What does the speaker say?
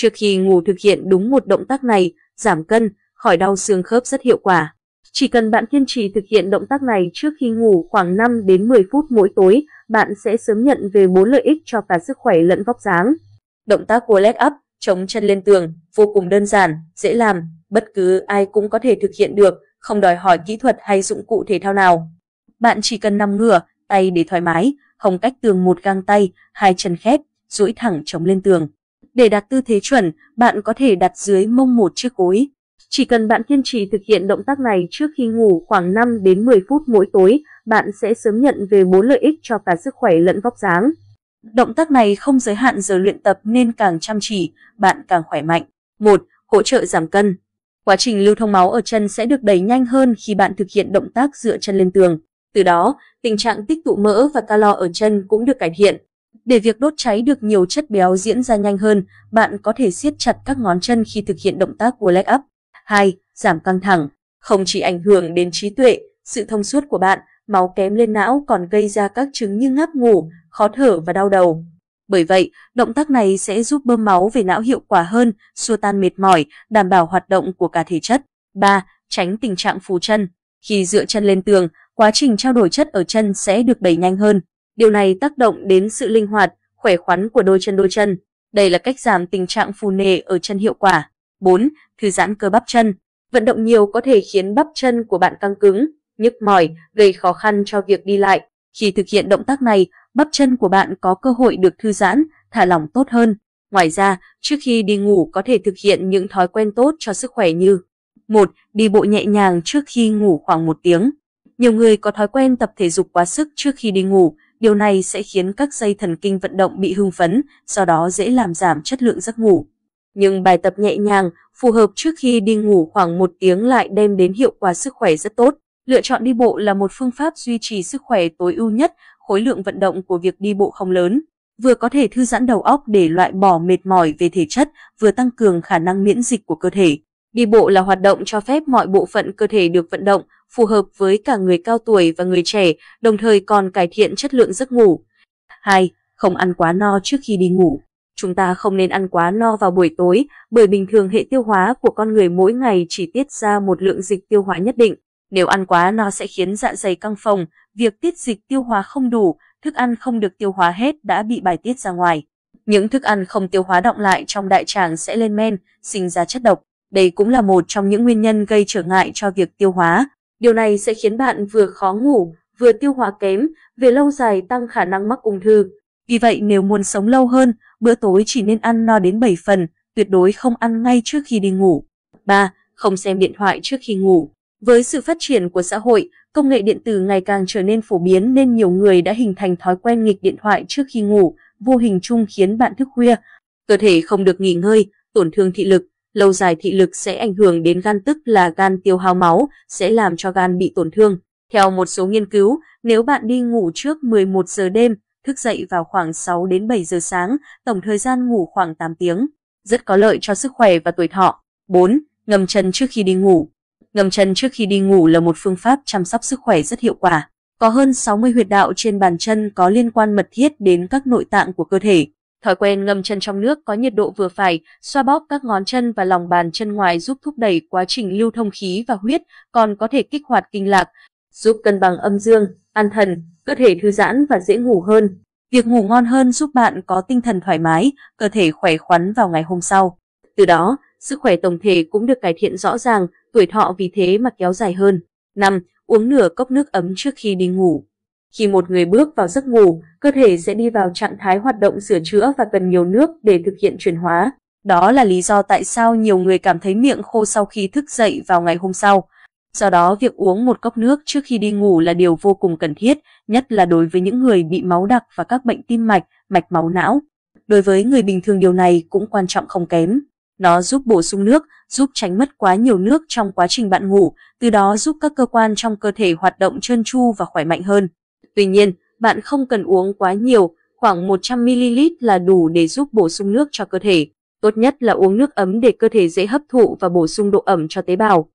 Trước khi ngủ thực hiện đúng một động tác này, giảm cân, khỏi đau xương khớp rất hiệu quả. Chỉ cần bạn kiên trì thực hiện động tác này trước khi ngủ khoảng 5 đến 10 phút mỗi tối, bạn sẽ sớm nhận về 4 lợi ích cho cả sức khỏe lẫn vóc dáng. Động tác của leg up, chống chân lên tường, vô cùng đơn giản, dễ làm, bất cứ ai cũng có thể thực hiện được, không đòi hỏi kỹ thuật hay dụng cụ thể thao nào. Bạn chỉ cần nằm ngửa, tay để thoải mái, hồng cách tường một gang tay, hai chân khép, duỗi thẳng chống lên tường. Để đặt tư thế chuẩn, bạn có thể đặt dưới mông một chiếc gối. Chỉ cần bạn kiên trì thực hiện động tác này trước khi ngủ khoảng 5 đến 10 phút mỗi tối, bạn sẽ sớm nhận về 4 lợi ích cho cả sức khỏe lẫn vóc dáng. Động tác này không giới hạn giờ luyện tập nên càng chăm chỉ, bạn càng khỏe mạnh. 1. Hỗ trợ giảm cân. Quá trình lưu thông máu ở chân sẽ được đẩy nhanh hơn khi bạn thực hiện động tác dựa chân lên tường. Từ đó, tình trạng tích tụ mỡ và calo ở chân cũng được cải thiện. Để việc đốt cháy được nhiều chất béo diễn ra nhanh hơn, bạn có thể siết chặt các ngón chân khi thực hiện động tác của leg up. 2. Giảm căng thẳng. Không chỉ ảnh hưởng đến trí tuệ, sự thông suốt của bạn, máu kém lên não còn gây ra các chứng như ngáp ngủ, khó thở và đau đầu. Bởi vậy, động tác này sẽ giúp bơm máu về não hiệu quả hơn, xua tan mệt mỏi, đảm bảo hoạt động của cả thể chất. 3. Tránh tình trạng phù chân. Khi dựa chân lên tường, quá trình trao đổi chất ở chân sẽ được đẩy nhanh hơn. Điều này tác động đến sự linh hoạt, khỏe khoắn của đôi chân đôi chân. Đây là cách giảm tình trạng phù nề ở chân hiệu quả. 4. Thư giãn cơ bắp chân. Vận động nhiều có thể khiến bắp chân của bạn căng cứng, nhức mỏi, gây khó khăn cho việc đi lại. Khi thực hiện động tác này, bắp chân của bạn có cơ hội được thư giãn, thả lỏng tốt hơn. Ngoài ra, trước khi đi ngủ có thể thực hiện những thói quen tốt cho sức khỏe như 1. Đi bộ nhẹ nhàng trước khi ngủ khoảng một tiếng. Nhiều người có thói quen tập thể dục quá sức trước khi đi ngủ, Điều này sẽ khiến các dây thần kinh vận động bị hưng phấn, do đó dễ làm giảm chất lượng giấc ngủ. Nhưng bài tập nhẹ nhàng, phù hợp trước khi đi ngủ khoảng một tiếng lại đem đến hiệu quả sức khỏe rất tốt. Lựa chọn đi bộ là một phương pháp duy trì sức khỏe tối ưu nhất, khối lượng vận động của việc đi bộ không lớn. Vừa có thể thư giãn đầu óc để loại bỏ mệt mỏi về thể chất, vừa tăng cường khả năng miễn dịch của cơ thể. Đi bộ là hoạt động cho phép mọi bộ phận cơ thể được vận động, phù hợp với cả người cao tuổi và người trẻ, đồng thời còn cải thiện chất lượng giấc ngủ. 2. Không ăn quá no trước khi đi ngủ. Chúng ta không nên ăn quá no vào buổi tối, bởi bình thường hệ tiêu hóa của con người mỗi ngày chỉ tiết ra một lượng dịch tiêu hóa nhất định. Nếu ăn quá no sẽ khiến dạ dày căng phồng, việc tiết dịch tiêu hóa không đủ, thức ăn không được tiêu hóa hết đã bị bài tiết ra ngoài. Những thức ăn không tiêu hóa động lại trong đại tràng sẽ lên men, sinh ra chất độc. Đây cũng là một trong những nguyên nhân gây trở ngại cho việc tiêu hóa. Điều này sẽ khiến bạn vừa khó ngủ, vừa tiêu hóa kém, về lâu dài tăng khả năng mắc ung thư. Vì vậy nếu muốn sống lâu hơn, bữa tối chỉ nên ăn no đến 7 phần, tuyệt đối không ăn ngay trước khi đi ngủ. 3. Không xem điện thoại trước khi ngủ. Với sự phát triển của xã hội, công nghệ điện tử ngày càng trở nên phổ biến nên nhiều người đã hình thành thói quen nghịch điện thoại trước khi ngủ, vô hình chung khiến bạn thức khuya. Cơ thể không được nghỉ ngơi, tổn thương thị lực, lâu dài thị lực sẽ ảnh hưởng đến gan tức là gan tiêu hao máu, sẽ làm cho gan bị tổn thương. Theo một số nghiên cứu, nếu bạn đi ngủ trước 11 giờ đêm, thức dậy vào khoảng 6 đến 7 giờ sáng, tổng thời gian ngủ khoảng 8 tiếng, rất có lợi cho sức khỏe và tuổi thọ. 4. Ngâm chân trước khi đi ngủ. Ngâm chân trước khi đi ngủ là một phương pháp chăm sóc sức khỏe rất hiệu quả. Có hơn 60 huyệt đạo trên bàn chân có liên quan mật thiết đến các nội tạng của cơ thể. Thói quen ngâm chân trong nước có nhiệt độ vừa phải, xoa bóp các ngón chân và lòng bàn chân ngoài giúp thúc đẩy quá trình lưu thông khí và huyết, còn có thể kích hoạt kinh lạc, giúp cân bằng âm dương, an thần, cơ thể thư giãn và dễ ngủ hơn. Việc ngủ ngon hơn giúp bạn có tinh thần thoải mái, cơ thể khỏe khoắn vào ngày hôm sau. Từ đó, sức khỏe tổng thể cũng được cải thiện rõ ràng, tuổi thọ vì thế mà kéo dài hơn. 5. Uống nửa cốc nước ấm trước khi đi ngủ. Khi một người bước vào giấc ngủ, cơ thể sẽ đi vào trạng thái hoạt động sửa chữa và cần nhiều nước để thực hiện chuyển hóa. Đó là lý do tại sao nhiều người cảm thấy miệng khô sau khi thức dậy vào ngày hôm sau. Do đó, việc uống một cốc nước trước khi đi ngủ là điều vô cùng cần thiết, nhất là đối với những người bị máu đặc và các bệnh tim mạch, mạch máu não. Đối với người bình thường điều này cũng quan trọng không kém. Nó giúp bổ sung nước, giúp tránh mất quá nhiều nước trong quá trình bạn ngủ, từ đó giúp các cơ quan trong cơ thể hoạt động trơn tru và khỏe mạnh hơn. Tuy nhiên, bạn không cần uống quá nhiều, khoảng 100ml là đủ để giúp bổ sung nước cho cơ thể. Tốt nhất là uống nước ấm để cơ thể dễ hấp thụ và bổ sung độ ẩm cho tế bào.